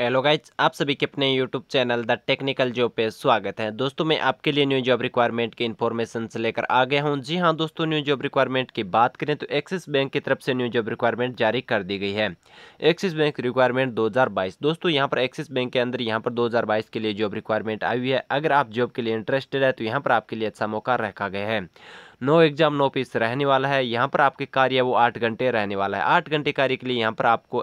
hello guys आप सभी के अपने YouTube channel the technical job पे स्वागत है दोस्तों मैं आपके लिए न्यू जॉब रिक्वायरमेंट की इन्फॉर्मेशन से लेकर आ गया हूं जी हां दोस्तों न्यू जॉब रिक्वायरमेंट की बात करें तो एक्सिस बैंक की तरफ से न्यू जॉब रिक्वायरमेंट जारी कर दी गई है एक्सिस बैंक रिक्वायरमेंट दो दोस्तों यहाँ पर एक्सिस बैंक के अंदर यहाँ पर दो के लिए जॉब रिक्वायरमेंट आई हुई है अगर आप जॉब के लिए इंटरेस्टेड है तो यहाँ पर आपके लिए अच्छा मौका रखा गया है नो एग्जाम नो पीस रहने वाला है यहाँ पर आपके कार्य वो आठ घंटे रहने वाला है आठ घंटे कार्य के लिए यहाँ पर आपको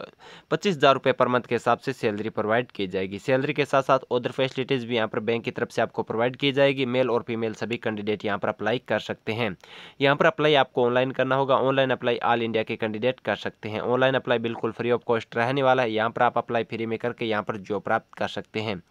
पच्चीस हज़ार रुपये पर मंथ के हिसाब से सैलरी प्रोवाइड की जाएगी सैलरी के साथ साथ अदर फैसिलिटीज़ भी यहाँ पर बैंक की तरफ से आपको प्रोवाइड की जाएगी मेल और फीमेल सभी कैंडिडेट यहाँ पर अप्लाई कर सकते हैं यहाँ पर अप्लाई आपको ऑनलाइन करना होगा ऑनलाइन अप्लाई ऑल इंडिया के कैंडिडेट कर सकते हैं ऑनलाइन अप्लाई बिल्कुल फ्री ऑफ कॉस्ट रहने वाला है यहाँ पर आप अप्लाई फ्री में करके यहाँ पर जॉब प्राप्त कर सकते हैं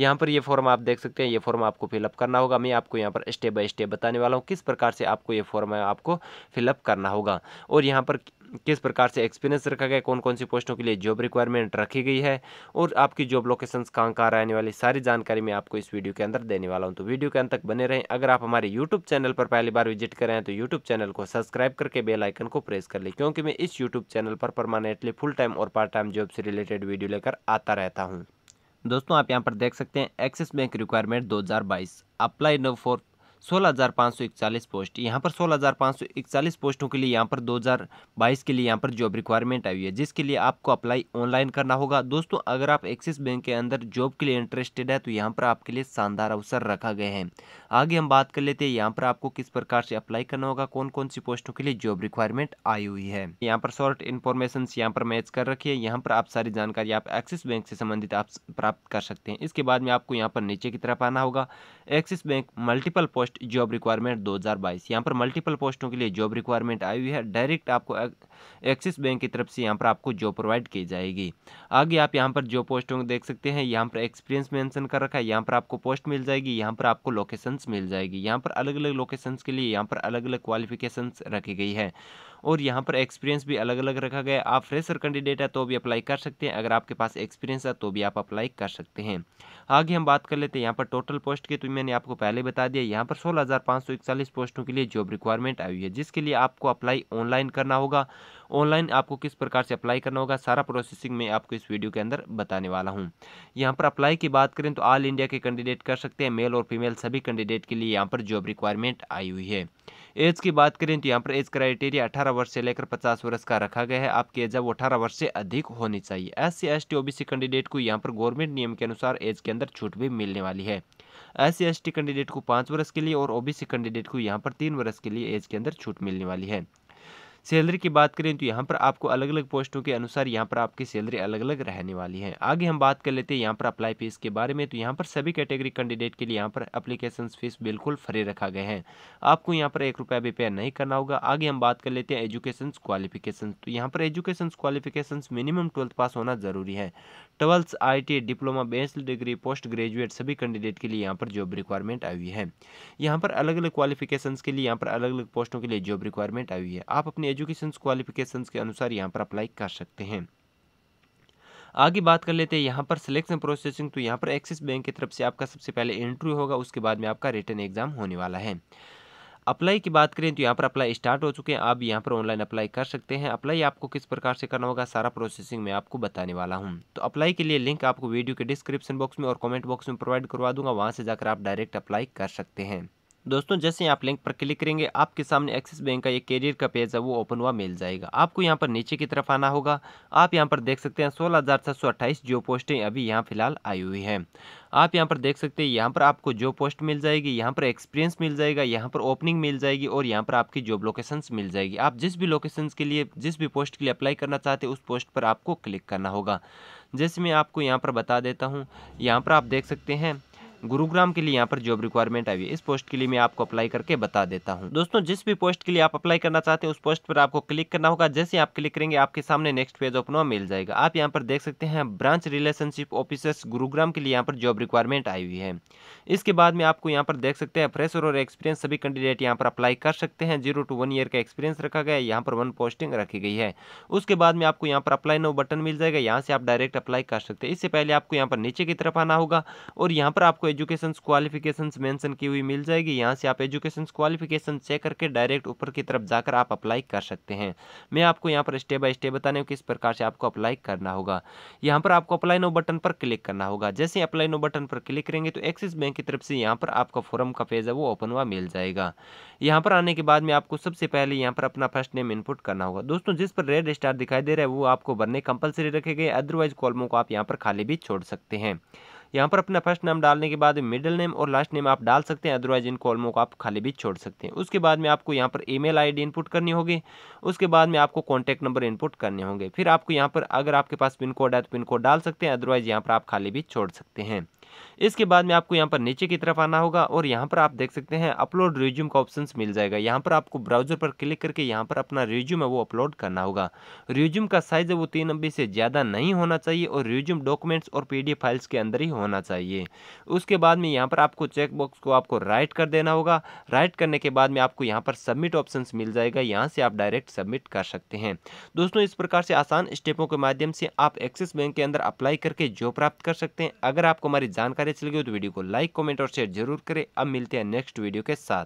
यहाँ पर ये फॉर्म आप देख सकते हैं ये फॉर्म आपको फिलअप करना होगा मैं आपको यहाँ पर स्टेप बाय स्टेप बताने वाला हूँ किस प्रकार से आपको ये फॉर्म है आपको फिलअप करना होगा और यहाँ पर किस प्रकार से एक्सपीरियंस रखा गया कौन कौन सी पोस्टों के लिए जॉब रिक्वायरमेंट रखी गई है और आपकी जॉब लोकेशंस कहाँ कहाँ रहने वाली सारी जानकारी मैं आपको इस वीडियो के अंदर देने वाला हूँ तो वीडियो के अंत तक बने रहें अगर आप हमारे यूट्यूब चैनल पर पहली बार विजिट करें तो यूट्यूब चैनल को सब्सक्राइब करके बेलाइकन को प्रेस कर लें क्योंकि मैं इस यूट्यूब चैनल पर परमानेंटली फुल टाइम और पार्ट टाइम जॉब से रिलेटेड वीडियो लेकर आता रहता हूँ दोस्तों आप यहाँ पर देख सकते हैं एक्सिस बैंक रिक्वायरमेंट दो अप्लाई नो फॉर सोलह पोस्ट यहाँ पर सोलह पोस्टों के लिए यहाँ पर 2022 के लिए यहाँ पर जॉब रिक्वायरमेंट आई हुई है जिसके लिए आपको अप्लाई ऑनलाइन करना होगा दोस्तों अगर आप एक्सिस बैंक के अंदर जॉब के लिए इंटरेस्टेड है तो यहाँ पर आपके लिए शानदार अवसर रखा गया है आगे हम बात कर लेते हैं यहाँ पर आपको किस प्रकार से अप्लाई करना होगा कौन कौन सी पोस्टों के लिए जॉब रिक्वायरमेंट आई हुई है यहाँ पर शॉर्ट इन्फॉर्मेशन यहाँ पर मैच कर रखी है यहाँ पर आप सारी जानकारी आप एक्सिस बैंक से संबंधित आप प्राप्त कर सकते हैं इसके बाद में आपको यहाँ पर नीचे की तरफ आना होगा Axis bank multiple post post job requirement 2022 यहाँ पर मल्टीपल पोस्टों के लिए जॉब रिक्वायरमेंट आई हुई है डायरेक्ट आपको एक्सिस बैंक की तरफ से यहाँ पर आपको जॉब प्रोवाइड की जाएगी आगे आप यहाँ पर जॉब पोस्टों को देख सकते हैं यहाँ पर एक्सपीरियंस मैंसन कर रखा है यहाँ पर आपको पोस्ट मिल जाएगी यहाँ पर आपको लोकेशंस मिल जाएगी यहाँ पर अलग अलग लोकेशंस के लिए यहाँ पर अलग अलग क्वालिफिकेशंस रखी गई है और यहाँ पर एक्सपीरियंस भी अलग अलग रखा गया आप फ्रेशर कैंडिडेट है तो भी अप्लाई कर सकते हैं अगर आपके पास एक्सपीरियंस है तो भी आप अप्लाई कर सकते हैं आगे हम बात कर लेते हैं यहाँ पर टोटल पोस्ट की तो मैंने आपको पहले बता दिया यहाँ पर सोलह पोस्टों के लिए जॉब रिक्वायरमेंट आई हुई है जिसके लिए आपको अप्लाई ऑनलाइन करना होगा ऑनलाइन आपको किस प्रकार से अप्लाई करना होगा सारा प्रोसेसिंग मैं आपको इस वीडियो के अंदर बताने वाला हूँ यहाँ पर अप्लाई की बात करें तो ऑल इंडिया के कैंडिडेट कर सकते हैं मेल और फीमेल सभी कैंडिडेट के लिए यहाँ पर जॉब रिक्वायरमेंट आई हुई है एज की बात करें तो यहाँ पर एज क्राइटेरिया अठारह वर्ष से लेकर पचास वर्ष का रखा गया है आपकी एज अब अठारह वर्ष से अधिक होनी चाहिए S C S T candidate को यहाँ पर गवर्नमेंट नियम के अनुसार एज के अंदर छूट भी मिलने वाली है S C S T candidate को पाँच वर्ष के लिए और ओबीसी कैंडिडेट को यहाँ पर तीन वर्ष के लिए एज के अंदर छूट मिलने वाली है सैलरी की बात करें तो यहाँ पर आपको अलग अलग पोस्टों के अनुसार यहाँ पर आपकी सैलरी अलग अलग रहने वाली है आगे हम बात कर लेते हैं यहाँ पर अप्लाई फीस के बारे में तो यहाँ पर सभी कैटेगरी कैंडिडेट के लिए यहाँ पर अप्लीकेशन फीस बिल्कुल फ्री रखा गया है आपको यहाँ पर एक रुपया भी पे नहीं करना होगा आगे हम बात कर लेते हैं एजुकेशन क्वालिफिकेशन तो यहाँ पर education qualification minimum twelfth pass होना जरूरी है ट्वेल्थ आई diploma bachelor degree post graduate सभी कैंडिडेट के लिए यहाँ पर जॉब रिक्वायरमेंट आई हुई है यहाँ पर अलग अलग क्वालिफिकेशन के लिए यहाँ पर अलग अलग पोस्टों के लिए जॉब रिक्वायरमेंट आई हुई है आप अपने एजुकेशन क्वालिफिकेशन के अनुसार यहाँ पर अप्लाई कर सकते हैं आगे बात कर लेते हैं यहाँ पर सिलेक्शन प्रोसेसिंग तो यहाँ पर एक्सिस बैंक की तरफ से आपका सबसे पहले इंटरव्यू होगा उसके बाद में आपका रिटर्न एग्जाम होने वाला है अप्लाई की बात करें तो यहाँ पर अप्लाई स्टार्ट हो चुके हैं आप यहाँ पर ऑनलाइन अप्लाई कर सकते हैं अप्लाई आपको किस प्रकार से करना होगा सारा प्रोसेसिंग मैं आपको बताने वाला हूँ तो अप्लाई के लिए लिंक आपको वीडियो के डिस्क्रिप्शन बॉक्स में और कमेंट बॉक्स में प्रोवाइड करवा दूंगा वहाँ से जाकर आप डायरेक्ट अप्लाई कर सकते हैं दोस्तों जैसे आप लिंक पर क्लिक करेंगे आपके सामने एक्सिस बैंक का ये कैरियर का पेज है वो ओपन हुआ मिल जाएगा आपको यहाँ पर नीचे की तरफ आना होगा आप यहाँ पर देख सकते हैं सोलह हज़ार सात सौ अट्ठाईस जो पोस्टें अभी यहाँ फिलहाल आई हुई हैं आप यहाँ पर देख सकते हैं यहाँ पर आपको जो पोस्ट मिल जाएगी यहाँ पर एक्सपीरियंस मिल जाएगा यहाँ पर ओपनिंग मिल जाएगी और यहाँ पर आपकी जॉब लोकेशंस मिल जाएगी आप जिस भी लोकेशंस के लिए जिस भी पोस्ट के लिए अप्लाई करना चाहते हैं उस पोस्ट पर आपको क्लिक करना होगा जैसे मैं आपको यहाँ पर बता देता हूँ यहाँ पर आप देख सकते हैं गुरुग्राम के लिए यहाँ पर जॉब रिक्वायरमेंट आई है इस पोस्ट के लिए मैं आपको अप्लाई करके बता देता हूँ दोस्तों जिस भी पोस्ट के लिए आप अप्लाई करना चाहते हैं उस पोस्ट पर आपको क्लिक करना होगा जैसे आप क्लिक करेंगे आपके सामने नेक्स्ट पेज ओपन हुआ मिल जाएगा आप यहाँ पर देख सकते हैं ब्रांच रिलेशनशिप ऑफिसर्स गुरुग्राम के लिए यहाँ पर जॉब रिक्वायरमेंट आई हुई है इसके बाद में आपको यहाँ पर देख सकते हैं फ्रेशर और एक्सपीरियंस सभी कैंडिडेट यहाँ पर अप्लाई कर सकते हैं जीरो टू वन ईयर का एक्सपीरियंस रखा गया है यहाँ पर वन पोस्टिंग रखी गई है उसके बाद में आपको यहाँ पर अप्लाई नो बटन मिल जाएगा यहाँ से आप डायरेक्ट अप्लाई कर सकते हैं इससे पहले आपको यहाँ पर नीचे की तरफ आना होगा और यहाँ पर आपको एजुकेशन क्वालिफिकेशन मेंशन की हुई मिल जाएगी यहाँ से आप एजुकेशन क्वालिफिकेशन चेक करके डायरेक्ट ऊपर की तरफ जाकर आप अप्लाई कर सकते हैं मैं आपको यहाँ पर स्टेप बाय स्टेप बताने किस प्रकार से आपको अप्लाई करना होगा यहाँ पर आपको अप्लाई नो बटन पर क्लिक करना होगा जैसे अप्लाई नो बटन पर क्लिक करेंगे तो एक्सिस बैंक की तरफ से यहाँ पर आपका फॉर्म का पेज है वो ओपन हुआ मिल जाएगा यहाँ पर आने के बाद में आपको सबसे पहले यहाँ पर अपना फर्स्ट नेम इनपुट करना होगा दोस्तों जिस पर रेड स्टार दिखाई दे रहा है वो आपको भरने कंपलसरी रखे गए अदरवाइज कॉलमों को आप यहाँ पर खाली भी छोड़ सकते हैं यहाँ पर अपना फर्स्ट नाम डालने के बाद मिडिल नेम और लास्ट नेम आप डाल सकते हैं अदरवाइज इन कॉलमों को आप खाली भी छोड़ सकते हैं उसके बाद में आपको यहाँ पर ईमेल आईडी इनपुट करनी होगी उसके बाद में आपको कॉन्टैक्ट नंबर इनपुट करने होंगे फिर आपको यहाँ पर अगर आपके पास पिन कोड है तो पिन कोड डाल सकते हैं अदरवाइज यहाँ पर आप खाली भी छोड़ सकते हैं इसके बाद में आपको यहाँ पर नीचे की तरफ आना होगा और यहाँ पर आप देख सकते हैं अपलोड रिज्यूम का ऑप्शन मिल जाएगा यहाँ पर आपको ब्राउजर पर क्लिक करके यहाँ पर अपना रिज्यूम है वो अपलोड करना होगा रिज्यूम का साइज है वो तीन अम्बी से ज़्यादा नहीं होना चाहिए और रिज्यूम डॉक्यूमेंट्स और पी फाइल्स के अंदर ही होना चाहिए उसके बाद में यहाँ पर आपको चेकबॉक्स को आपको राइट कर देना होगा राइट करने के बाद में आपको यहाँ पर सबमिट ऑप्शन मिल जाएगा यहाँ से आप डायरेक्ट सबमिट कर सकते हैं दोस्तों इस प्रकार से आसान स्टेपों के माध्यम से आप एक्सिस बैंक के अंदर अप्लाई करके जॉब प्राप्त कर सकते हैं अगर आपको हमारी जानकारी अच्छी लगी हो तो वीडियो को लाइक कमेंट और शेयर जरूर करें अब मिलते हैं नेक्स्ट वीडियो के साथ